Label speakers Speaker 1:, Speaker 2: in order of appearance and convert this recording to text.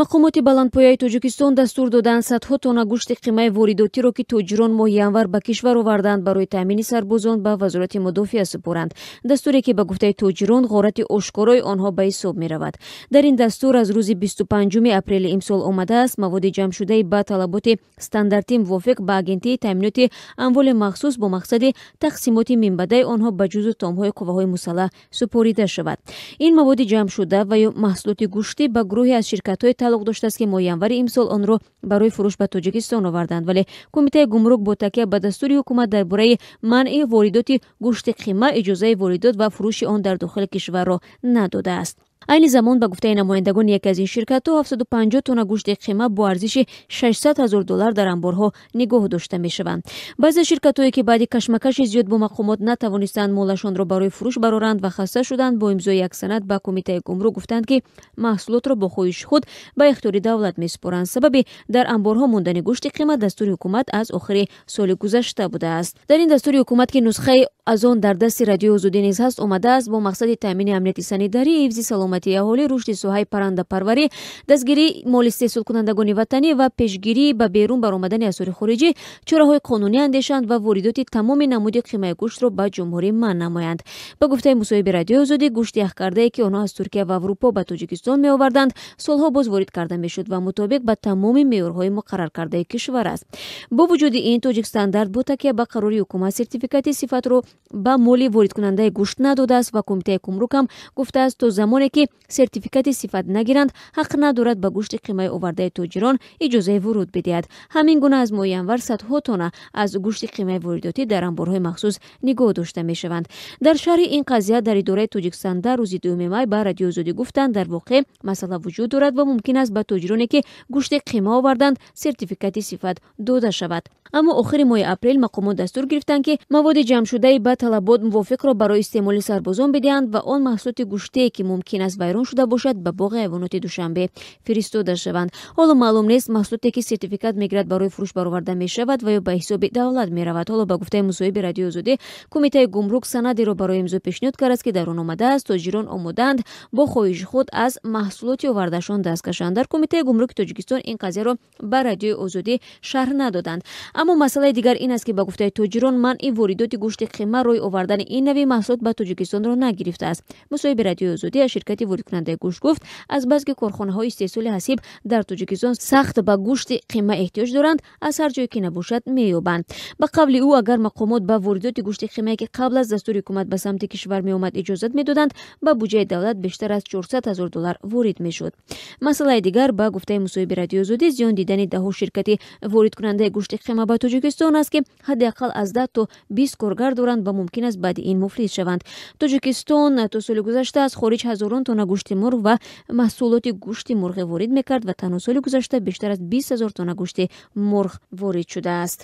Speaker 1: мақомоти баландпояи тоҷикистон дастур доданд садҳо тона гӯшти қимаи воридотиро ки тоҷирон моҳи январ ба кишвар оварданд барои таъмини сарбозон ба вазорати мудофиа супоранд дастуре ки ба гуфтаи тоҷирон ғорати ошкорои онҳо ба ҳисоб меравад дар ин дастур аз рӯзи бпану апрели имсол омадааст маводи ҷамъшудаи ба талаботи стандарти мувофиқ ба агентии таъминоти амволи махсус бо мақсади тақсимоти минбадаи онҳо ба ҷузу томҳои қувваҳои мусаллаҳ супорида шавад ин маводи ҷамъшуда ва ё маҳсулоти гӯштӣ ба гурӯҳе аз ширкатои тааллуқ доштааст ки моҳи январи имсол онро барои фурӯш ба тоҷикистон оварданд вале кумитаи гумрук бо такя ба дастури ҳукумат дар бораи манъи воридоти гӯшти қима иҷозаи воридот ва фурӯши он дар дохили кишварро надодааст айни замон ба гуфтаи намояндагони яке аз ин ширкатҳо 750 тонна гӯшти қима бо арзиши 600 ҳазор доллар дар амборҳо нигоҳ дошта мешаванд баъзе аз ширкатҳое ки баъди кашмакаши зиёд бо мақомот натавонистанд молашонро барои фурӯш барроранд ва хаста шуданд бо имзои як санад ба кумитаи гумру гуфтанд ки маҳсулотро бо хоҳиши худ ба ихтиёри давлат месупоранд сабаби дар амборҳо мондани гӯшти қима дастури ҳукумат аз охири соли гузашта будааст дар ин дастури ҳукумат ки нусхаи аз он дар дасти радиои озудӣ низ ҳаст омадааст бо мақсади таъмини амнияти санитарӣ ҳифзи саломатии аҳолӣ рушди соҳаи паррандапарварӣ дастгирии молистеҳсолкунандагони ватанӣ ва пешгирии ба берун баромадани асори хориҷӣ чораҳои қонунӣ андешанд ва воридоти тамоми намуди қимаи гӯштро ба ҷумҳурӣ манъ намоянд ба гуфтаи мусоҳиби радиои озудӣ гӯшти яхкардае ки онҳо аз туркия ва аврупо ба тоҷикистон меоварданд солҳо боз ворид карда мешуд ва мутобиқ ба тамоми меъёрҳои муқаррар кардаи кишвар аст бо вуҷуди ин тоҷик стандарт бо такя ба қарори ҳукумат сертификати сифатро ба моли воридкунандаи гӯшт надодааст ва кумитаи кумрукам гуфтааст то замоне ки сертификати сифат нагиранд ҳақ надорад ба гӯшти қимаи овардаи тоҷирон иҷозаи вуруд бидиҳад ҳамин гуна аз моҳиянвар садҳо тона аз гӯшти қимаи воридотӣ дар амборҳои махсус нигоҳ дошта мешаванд дар шаҳри ин қазия дар идораи тоҷикистон дар рӯзи дуюми май ба радиои озодӣ гуфтанд дар воқеъ масъала вуҷуд дорад ва мумкин аст ба тоҷироне ки гӯшти қима оварданд сертификати сифат дода шавад аммо охири моҳи апрел мақомот дастур гирифтанд ки маводи ҷамъшудаи ба талабот мувофиқро барои истеъмоли сарбозон бидиҳанд ва он маҳсулоти гӯштие ки мумкин аст вайрон шуда бошад ба боғи ҳайвоноти душанбе фиристода шаванд ҳоло маълум нест маҳсулоте ки сертификат мегирад барои фурӯш бароварда мешавад ва ё ба ҳисоби давлат меравад ҳоло ба гуфтаи мусоҳиби радиои озодӣ кумитаи гумрук санадеро барои имзо пешниҳод кардааст ки дар он омадааст тоҷирон омодаанд бо хоҳиши худ аз маҳсулоти овардаашон даст кашанд дар кумитаи гумруки тоҷикистон ин қазияро ба радиои озодӣ шарҳ надоданд аммо масъалаи дигар ин аст ки ба гуфтаи тоҷирон манъи воридоти гӯшти қима ҳангома рӯй овардани ин нави маҳсулот ба тоҷикистонро нагирифтааст мусоҳиби радиои озодӣ аз ширкати воридкунандаи гӯшт гуфт азбаски корхонаҳои истеҳсоли ҳасиб дар тоҷикистон сахт ба гӯшти қима эҳтиёҷ доранд аз ҳар ҷое ки набошад меёбанд ба қавли ӯ агар мақомот ба воридоти гӯшти қимае ки қабл аз дастури ҳукумат ба самти кишвар меомад иҷозат медоданд ба буҷаи давлат бештар аз 400 0 доллар ворид мешуд масъалаи дигар ба гуфтаи мусоҳиби радиои озодӣ зиён дидани даҳо ширкати вориткунандаи гӯшти қима ба тоҷикистон аст ки ҳадди ақал аз 10 то 20 коргар доранд шаванд ва мумкин аст бадиин муфлис шаванд тоҷикистон то соли гузашта аз хориҷ ҳазорон тона гӯшти мурғ ва маҳсулоти гӯшти мурғӣ ворид мекард ва танҳо соли гузашта бештар аз бист ҳазор тона гӯшти мурғ ворид шудааст